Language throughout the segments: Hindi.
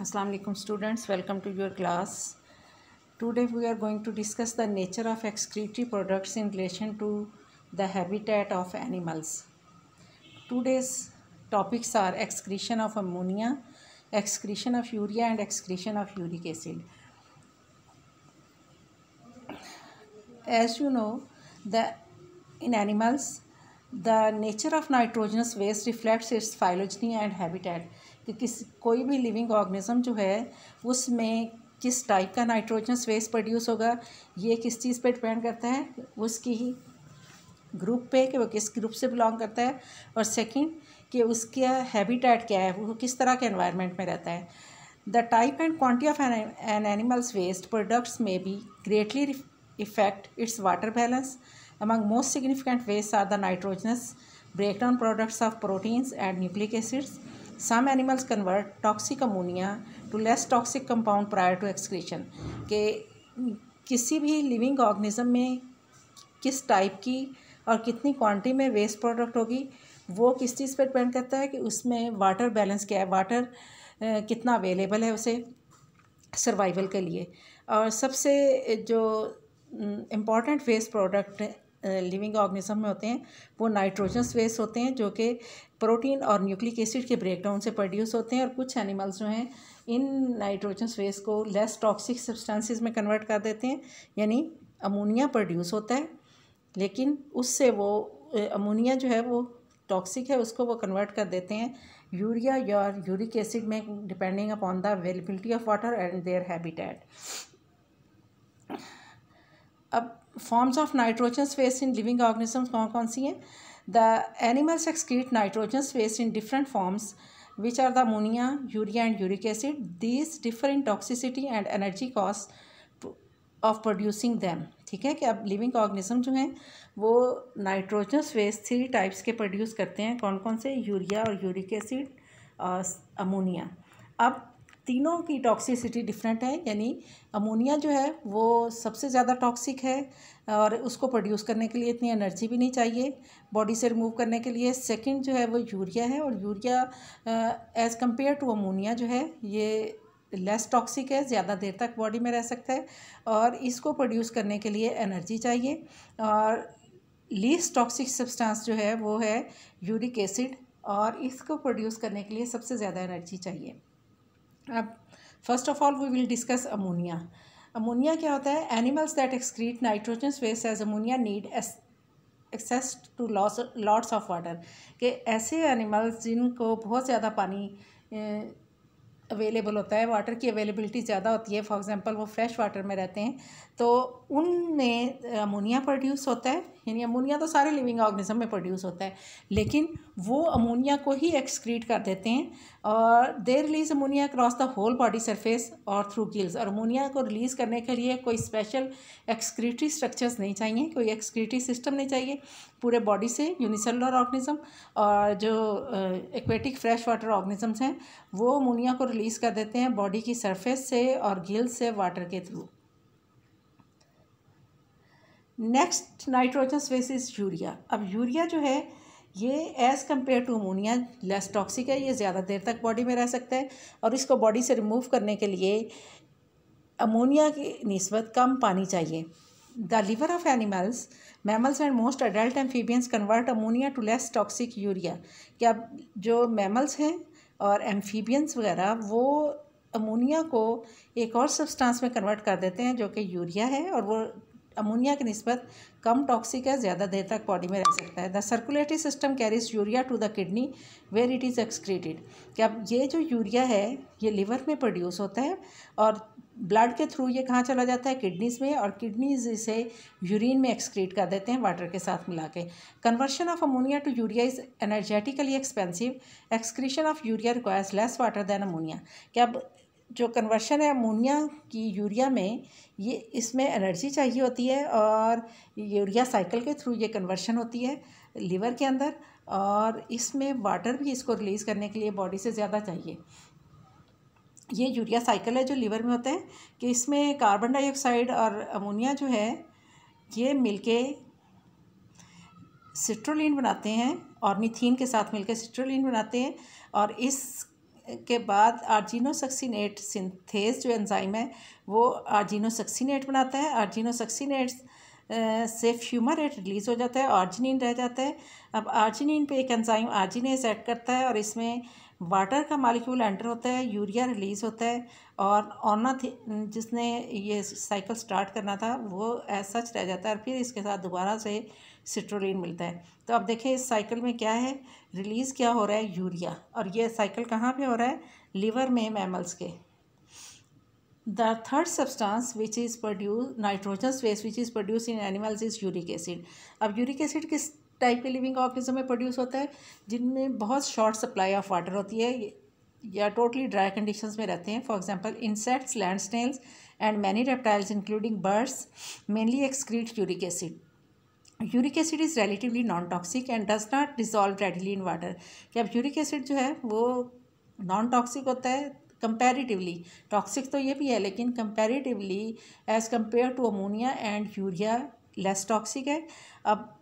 assalamu alaikum students welcome to your class today we are going to discuss the nature of excretory products in relation to the habitat of animals today's topics are excretion of ammonia excretion of urea and excretion of uric acid as you know the in animals the nature of nitrogenous waste reflects its phylogeny and habitat कि किस कोई भी लिविंग ऑर्गेनिज़म जो है उसमें किस टाइप का नाइट्रोजन स्पेस प्रोड्यूस होगा ये किस चीज़ पे डिपेंड करता है उसकी ही ग्रुप पे कि वो किस ग्रुप से बिलोंग करता है और सेकंड कि उसका हैबिटेट क्या है वो किस तरह के एनवायरनमेंट में रहता है the type and quantity of an animals waste products में भी greatly effect its water balance among most significant waste are the nitrogenous breakdown products of proteins and nucleic acids some animals convert toxic ammonia to less toxic compound prior to excretion के किसी भी लिविंग organism में किस टाइप की और कितनी क्वांटिटी में वेस्ट प्रोडक्ट होगी वो किस चीज़ पर डिपेंड करता है कि उसमें वाटर बैलेंस क्या है वाटर कितना अवेलेबल है उसे सर्वाइवल के लिए और सबसे जो important waste product living organism में होते हैं वो नाइट्रोजन वेस्ट होते हैं जो कि प्रोटीन और न्यूक्लिक एसिड के ब्रेकडाउन से प्रोड्यूस होते हैं और कुछ एनिमल्स जो हैं इन नाइट्रोजन वेस्ट को लेस टॉक्सिक सब्सटेंसेस में कन्वर्ट कर देते हैं यानी अमोनिया प्रोड्यूस होता है लेकिन उससे वो अमोनिया जो है वो टॉक्सिक है उसको वो कन्वर्ट कर देते हैं यूरिया या यूरिक एसिड में depending upon the availability of water and their habitat अब forms of nitrogen waste in living organisms कौन कौन सी हैं the animals excrete nitrogen waste in different forms which are the ammonia urea and uric acid this different in and energy energy of producing them ठीक है कि अब लिविंग ऑर्गेनिज्म जो हैं वो नाइट्रोजन फेस थ्री टाइप्स के प्रोड्यूस करते हैं कौन कौन से यूरिया और यूरिक एसिड और अमोनिया अब तीनों की टॉक्सिसिटी डिफरेंट है यानी अमोनिया जो है वो सबसे ज़्यादा टॉक्सिक है और उसको प्रोड्यूस करने के लिए इतनी एनर्जी भी नहीं चाहिए बॉडी से रिमूव करने के लिए सेकंड जो है वो यूरिया है और urea as compare to ammonia जो है ये लेस टॉक्सिक है ज़्यादा देर तक बॉडी में रह सकता है और इसको प्रोड्यूस करने के लिए एनर्जी चाहिए और लीस्ट टॉक्सिक सब्सटेंस जो है वो है यूरिक एसिड और इसको प्रोड्यूस करने के लिए सबसे ज़्यादा एनर्जी चाहिए अब first of all we will discuss ammonia ammonia क्या होता है animals that excrete nitrogen waste as ammonia needs access to loss lots of water के ऐसे एनिमल्स जिनको बहुत ज़्यादा पानी अवेलेबल होता है वाटर की अवेलेबिलिटी ज़्यादा होती है फॉर एग्ज़ाम्पल वो फ्रेश वाटर में रहते हैं तो उनमें अमोनिया प्रोड्यूस होता है यानी अमोनिया तो सारे लिविंग ऑर्गेनिज्म में प्रोड्यूस होता है लेकिन वो अमोनिया को ही एक्सक्रीट कर देते हैं और they release ammonia across the whole body surface और थ्रू गिल्स और अमोनिया को रिलीज़ करने के लिए कोई स्पेशल एक्सक्रीटरी स्ट्रक्चर्स नहीं चाहिए कोई एक्सक्रीटरी सिस्टम नहीं चाहिए पूरे बॉडी से यूनिसेलुलर ऑर्गेनिज्म और जो एक्वेटिक फ्रेश वाटर ऑर्गेनिजम्स हैं वो अमोनिया को रिलीज़ कर देते हैं बॉडी की सरफेस से और गिल्स से वाटर के through next nitrogen space is urea अब यूरिया जो है ये as compare to ammonia less toxic है ये ज़्यादा देर तक बॉडी में रह सकता है और इसको बॉडी से रिमूव करने के लिए अमोनिया की नस्बत कम पानी चाहिए the liver of animals mammals and most adult amphibians convert ammonia to less toxic urea क्या जो मैमल्स हैं और एम्फीबियंस वगैरह वो अमोनिया को एक और सब्सटेंस में कन्वर्ट कर देते हैं जो कि यूरिया है और वो अमोनिया की नस्बत कम टॉक्सिक है ज़्यादा देर तक बॉडी में रह सकता है the circulatory system carries urea to the kidney where it is excreted कि अब ये जो यूरिया है ये लिवर में प्रोड्यूस होता है और ब्लड के थ्रू ये कहाँ चला जाता है किडनीज़ में और किडनीज इसे यूरिन में एक्सक्रीट कर देते हैं वाटर के साथ मिला के conversion of ammonia to urea is energetically expensive excretion of urea requires less water than ammonia कि अब जो कन्वर्शन है अमोनिया की यूरिया में ये इसमें एनर्जी चाहिए होती है और यूरिया साइकिल के थ्रू ये कन्वर्शन होती है लीवर के अंदर और इसमें वाटर भी इसको रिलीज़ करने के लिए बॉडी से ज़्यादा चाहिए ये यूरिया साइकिल है जो लीवर में होता है कि इसमें कार्बन डाइऑक्साइड और अमोनिया जो है ये मिलके सिट्रोलिन बनाते हैं और मिथिन के साथ मिलकर सिट्रोलिन बनाते हैं और इस के बाद आर्जिनोसक्सीनेट सिंथेस जो एंजाइम है वो आर्जिनोसक्सीनेट बनाता है आर्जिनोसक्सीनेट से फ्यूमरेट रिलीज़ हो जाता है आर्जिनिन रह जाता है अब आर्जिनिन पे एक एंजाइम आर्जिनेस ऐड करता है और इसमें वाटर का मालिक्यूल एंटर होता है यूरिया रिलीज़ होता है और ऑनथ जिसने ये साइकिल स्टार्ट करना था वो एज सच रह जाता है और फिर इसके साथ दोबारा से सिट्रोलिन मिलता है तो अब देखें इस साइकिल में क्या है रिलीज़ क्या हो रहा है यूरिया और ये साइकिल कहाँ पे हो रहा है लीवर में मैमल्स के the third substance which is produce nitrogen space which is produce in animals is uric acid अब यूरिक एसिड किस टाइप के लिविंग ऑर्गेनिज्म में प्रोड्यूस होता है जिनमें बहुत शॉर्ट सप्लाई ऑफ वाटर होती है या टोटली ड्राई कंडीशन में रहते हैं for example insects land snails and many reptiles including birds mainly excrete uric acid uric acid is relatively non toxic and does not dissolve readily in water कि अब यूरिक एसिड जो है वो नॉन टॉक्सिक होता है कंपेरेटिवली टॉक्सिक तो ये भी है लेकिन comparatively as compare to ammonia and urea less toxic है अब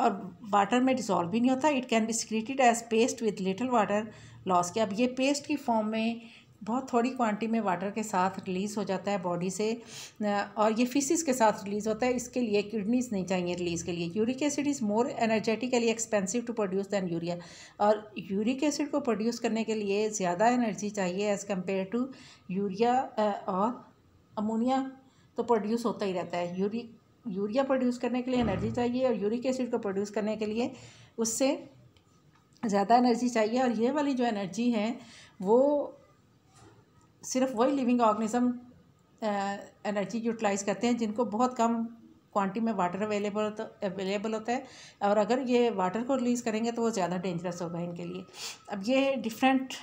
और वाटर में डिजॉल्व भी नहीं होता it can be secreted as paste with little water loss के अब ये पेस्ट की फॉर्म में बहुत थोड़ी क्वांटिटी में वाटर के साथ रिलीज़ हो जाता है बॉडी से और ये फिशिस के साथ रिलीज़ होता है इसके लिए किडनीज नहीं चाहिए रिलीज़ के लिए uric acid is more energetically expensive to produce than urea और यूरिक एसिड को प्रोड्यूस करने के लिए ज़्यादा एनर्जी चाहिए एज़ कम्पेयर टू यूरिया और अमोनिया तो प्रोड्यूस होता ही रहता है यूरिक यूरिया प्रोड्यूस करने के लिए एनर्जी चाहिए और यूरिक एसिड को प्रोड्यूस करने के लिए उससे ज़्यादा एनर्जी चाहिए और ये वाली जो एनर्जी है वो सिर्फ वही लिविंग ऑर्गेनिज्म एनर्जी यूटिलाइज करते हैं जिनको बहुत कम क्वांटिटी में वाटर अवेलेबल होता अवेलेबल होता है और अगर ये वाटर को रिलीज़ करेंगे तो वो ज़्यादा डेंजरस होगा इनके लिए अब ये डिफरेंट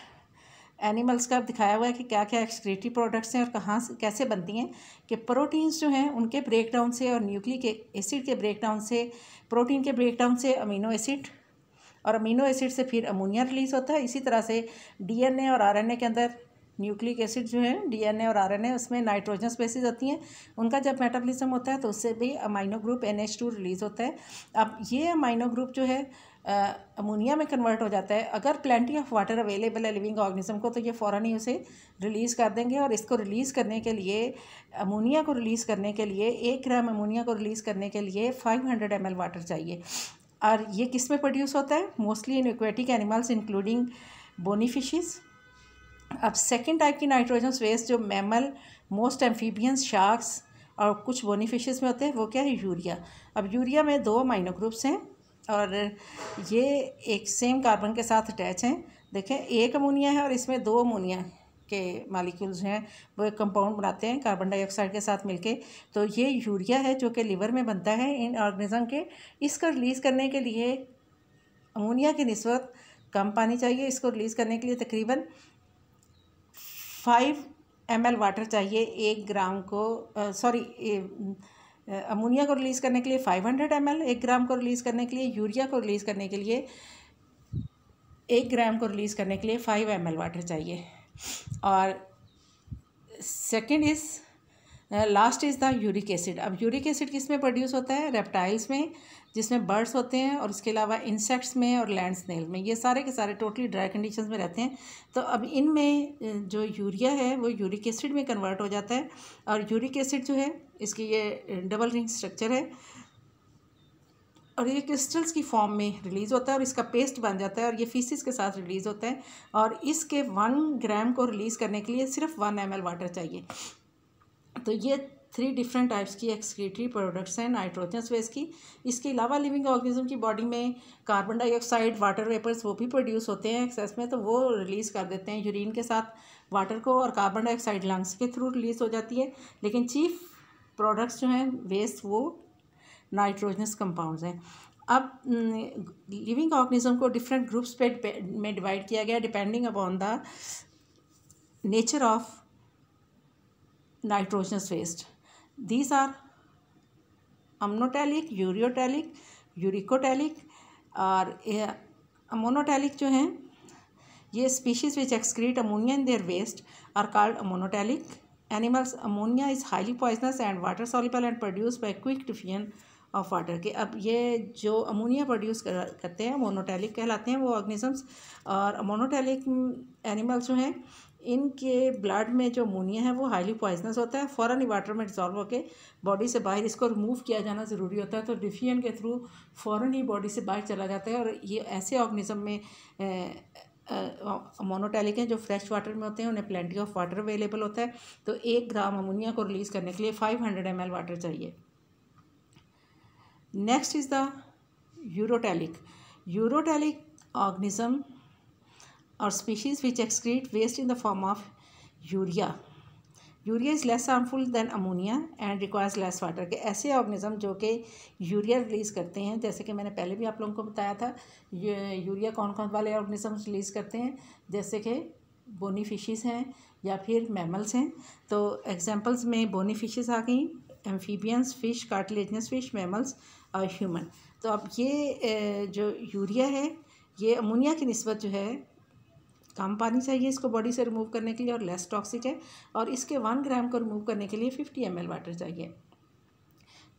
एनिमल्स का दिखाया हुआ है कि क्या क्या एक्सक्रेटिव प्रोडक्ट्स हैं और कहाँ से कैसे बनती हैं कि प्रोटीन्स जो हैं उनके ब्रेकडाउन से और न्यूक्लिक एसिड के ब्रेकडाउन से प्रोटीन के ब्रेकडाउन से अमीनो एसिड और अमीनो एसिड से फिर अमोनिया रिलीज़ होता है इसी तरह से डीएनए और आरएनए के अंदर न्यूक्लिक एसिड जो है डीएनए और आरएनए उसमें नाइट्रोजन स्पेसिस होती हैं उनका जब मेटाबॉलिज्म होता है तो उससे भी amino group NH two release होता है अब ये अमाइनो ग्रुप जो है अमोनिया में कन्वर्ट हो जाता है अगर प्लेंटी ऑफ वाटर अवेलेबल है लिविंग ऑर्गेनिज्म को तो ये फ़ौर ही उसे रिलीज़ कर देंगे और इसको रिलीज़ करने के लिए अमोनिया को रिलीज़ करने के लिए एक ग्राम अमोनिया को रिलीज़ करने के लिए five hundred M L water चाहिए और ये किस में प्रोड्यूस होता है mostly in aquatic animals including bony अब सेकेंड टाइप की नाइट्रोजन वेस्ट जो मैमल मोस्ट एम्फीबियंस शार्क्स और कुछ बोनीफिशेस में होते हैं वो क्या है यूरिया अब यूरिया में दो माइनो ग्रुप्स हैं और ये एक सेम कार्बन के साथ अटैच हैं देखें एक अमोनिया है और इसमें दो अमोनिया के मालिक्यूल्स हैं वो एक कंपाउंड बनाते हैं कार्बन डाइऑक्साइड के साथ मिलके तो ये यूरिया है जो कि लीवर में बनता है इन ऑर्गेनिज़म के इसको रिलीज़ करने के लिए अमोनिया की नस्बत कम पानी चाहिए इसको रिलीज़ करने के लिए तकरीबन फाइव एम वाटर चाहिए एक ग्राम को सॉरी अमोनिया को रिलीज़ करने के लिए फाइव हंड्रेड एम एल एक ग्राम को रिलीज़ करने के लिए यूरिया को रिलीज़ करने के लिए एक ग्राम को रिलीज़ करने के लिए फाइव एम एल वाटर चाहिए और second is last is the uric acid अब यूरिक एसिड किस में प्रोड्यूस होता है रेप्टाइल्स में जिसमें बर्ड्स होते हैं और इसके अलावा इंसेक्ट्स में और लैंड स्नेल में ये सारे के सारे टोटली ड्राई कंडीशंस में रहते हैं तो अब इनमें जो यूरिया है वो यूरिक एसिड में कन्वर्ट हो जाता है और यूरिक एसिड जो है इसकी ये डबल रिंग स्ट्रक्चर है और ये क्रिस्टल्स की फॉर्म में रिलीज़ होता है और इसका पेस्ट बन जाता है और ये फीसिस के साथ रिलीज़ होता है और इसके वन ग्राम को रिलीज़ करने के लिए सिर्फ वन एम वाटर चाहिए तो ये थ्री डिफरेंट टाइप्स की एक्सक्रीटरी प्रोडक्ट्स हैं नाइट्रोजनस वेस की इसके अलावा लिविंग ऑर्गेनिज्म की बॉडी में कार्बन डाइऑक्साइड वाटर वेपर्स वो भी प्रोड्यूस होते हैं एक्सेस में तो वो रिलीज़ कर देते हैं यूरिन के साथ वाटर को और कार्बन डाइऑक्साइड लंग्स के थ्रू रिलीज़ हो जाती है लेकिन चीफ प्रोडक्ट्स जो हैं वेस्ट वो नाइट्रोजनस कंपाउंड्स हैं अब लिविंग ऑर्गेनिज्म को डिफरेंट ग्रुप्स पे में डिवाइड किया गया depending upon the nature of nitrogenous waste these are ammonotelic ureotelic uricotelic और अमोनोटैलिक जो हैं ये species which excrete ammonia in their waste are called ammonotelic animals ammonia is highly poisonous and water soluble and produce by quick diffusion of water के अब ये जो अमोनिया प्रोड्यूस कर, करते हैं मोनोटैलिक कहलाते हैं वो ऑर्गेनिजम्स और मोनोटैलिक एनिमल्स जो हैं इनके ब्लड में जो अमोनिया है वो हाईली पॉइजनस होता है फ़ौरन ही वाटर में डिजॉल्व होकर बॉडी से बाहर इसको रिमूव किया जाना ज़रूरी होता है तो डिफ्यूजन के थ्रू फ़ौरन ही बॉडी से बाहर चला जाता है और ये ऐसे ऑर्गेनिज्म में मोनोटेलिक हैं जो फ्रेश वाटर में होते हैं उन्हें प्लेंटी ऑफ वाटर अवेलेबल होता है तो एक ग्राम अमोनिया को रिलीज़ करने के लिए five hundred M L water चाहिए next is the ureotelic ureotelic organism और species which excrete waste in the form of urea urea is less harmful than ammonia and requires less water के ऐसे ऑर्गेनिज्म जो कि यूरिया रिलीज़ करते हैं जैसे कि मैंने पहले भी आप लोगों को बताया था यूरिया कौन कौन वाले ऑर्गेनिज्म रिलीज़ करते हैं जैसे कि बोनी फिशेस हैं या फिर मैमल्स हैं तो एग्जांपल्स में बोनी फिशेस आ गई amphibians fish cartilaginous fish mammals और ह्यूमन तो अब ये जो यूरिया है ये अमोनिया की नस्बत जो है कम पानी चाहिए इसको बॉडी से रिमूव करने के लिए और लेस टॉक्सिक है और इसके वन ग्राम को रिमूव करने के लिए फिफ्टी एम वाटर चाहिए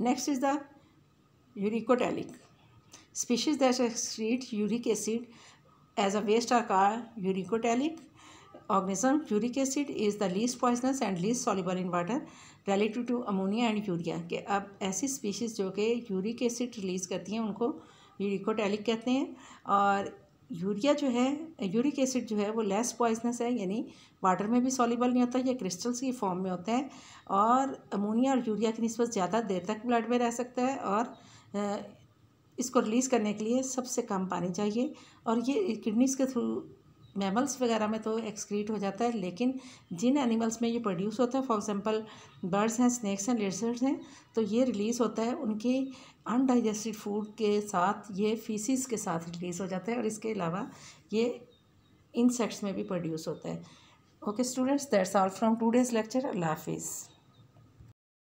next is the uricotelic species that excrete uric acid as a waste are called uricotelic organism uric acid is the least poisonous and least soluble in water relative to ammonia and urea के अब ऐसी स्पीशीज जो कि यूरिक एसिड रिलीज करती हैं उनको यूरिकोटेलिक कहते हैं और यूरिया जो है यूरिक एसिड जो है वो लेस पॉइजनस है यानी वाटर में भी सॉलिबल नहीं होता या क्रिस्टल्स की फॉर्म में होते हैं और अमोनिया और यूरिया की नस्बत ज़्यादा देर तक ब्लड में रह सकता है और इसको रिलीज़ करने के लिए सबसे कम पानी चाहिए और ये किडनीज़ के थ्रू मैमल्स वगैरह में तो एक्सक्रीट हो जाता है लेकिन जिन एनिमल्स में ये प्रोड्यूस होता है फॉर एग्जांपल बर्ड्स हैं स्नैक्स हैं लेसर्स हैं तो ये रिलीज़ होता है उनके अनडाइजेस्टेड फूड के साथ ये फीसिस के साथ रिलीज़ हो जाता है और इसके अलावा ये इंसेक्ट्स में भी प्रोड्यूस होता है okay students that's all from today lecture अल्लाह हाफिज़